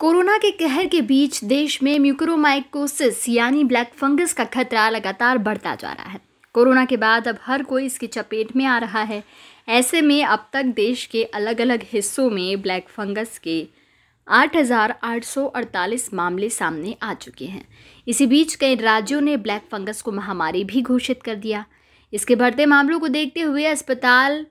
corona के कहर के बीच देश में म्यूक्रोमाइकोसिस यानी ब्लैक फंगस का खतरा लगातार बढ़ता जा रहा है कोरोना के बाद अब हर कोई इसकी चपेट में आ रहा है ऐसे में अब तक देश के अलग अलग हिस्सों में ब्लैक फंगस के 8,848 मामले सामने आ चुके हैं इसी बीच कई राज्यों ने ब्लैक फंगस को महामारी भी घोषित कर दिया इसके बढ़ते मामलों को देखते हुए अस्पताल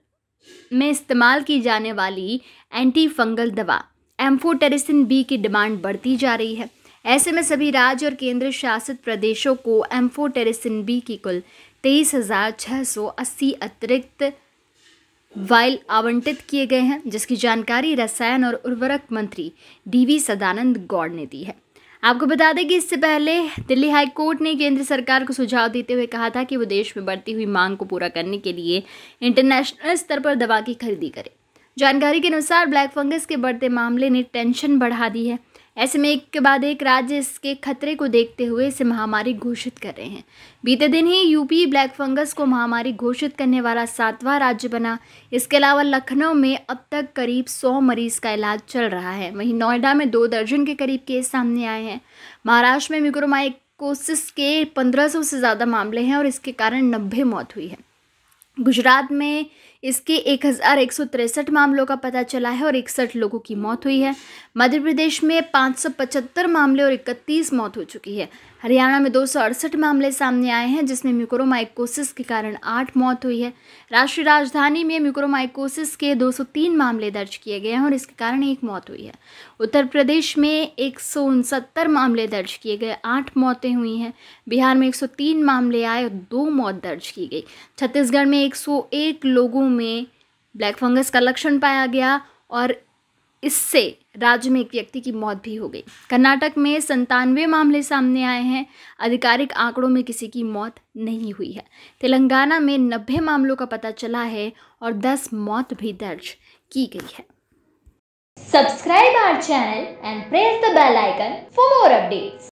में इस्तेमाल की जाने वाली एंटी फंगल दवा एम्फोटेरिसिन बी की डिमांड बढ़ती जा रही है ऐसे में सभी राज्य और केंद्र शासित प्रदेशों को एम्फोटेरिसिन बी की कुल तेईस हज़ार छः सौ अस्सी अतिरिक्त वाइल आवंटित किए गए हैं जिसकी जानकारी रसायन और उर्वरक मंत्री वी सदानंद गौड़ ने दी है आपको बता दें कि इससे पहले दिल्ली हाई कोर्ट ने केंद्र सरकार को सुझाव देते हुए कहा था कि वो देश में बढ़ती हुई मांग को पूरा करने के लिए इंटरनेशनल स्तर पर दवा की खरीदी करे जानकारी के अनुसार ब्लैक फंगस के बढ़ते मामले ने टेंशन बढ़ा दी है ऐसे में एक के बाद एक राज्य इसके खतरे को देखते हुए इसे महामारी घोषित कर रहे हैं बीते दिन ही यूपी ब्लैक फंगस को महामारी घोषित करने वाला सातवां राज्य बना इसके अलावा लखनऊ में अब तक करीब 100 मरीज का इलाज चल रहा है वहीं नोएडा में दो दर्जन के करीब केस सामने आए हैं महाराष्ट्र में मिक्रोमाइकोसिस के पंद्रह से ज़्यादा मामले हैं और इसके कारण नब्बे मौत हुई है गुजरात में इसके एक मामलों का पता चला है और इकसठ लोगों की मौत हुई है मध्य प्रदेश में पाँच मामले और इकतीस मौत हो चुकी है हरियाणा में दो मामले सामने आए हैं जिसमें म्यूक्रोमाइकोसिस के कारण आठ मौत हुई है राष्ट्रीय राजधानी में म्यूक्रोमाइकोसिस के 203 मामले दर्ज किए गए हैं और इसके कारण एक मौत हुई है उत्तर प्रदेश में एक मामले दर्ज किए गए आठ मौतें हुई हैं बिहार में 103 मामले आए और दो मौत दर्ज की गई छत्तीसगढ़ में एक लोगों में ब्लैक फंगस का लक्षण पाया गया और इससे राज्य में एक व्यक्ति की मौत भी हो गई कर्नाटक में संतानवे मामले सामने आए हैं आधिकारिक आंकड़ों में किसी की मौत नहीं हुई है तेलंगाना में नब्बे मामलों का पता चला है और दस मौत भी दर्ज की गई है subscribe our channel and press the bell icon for more updates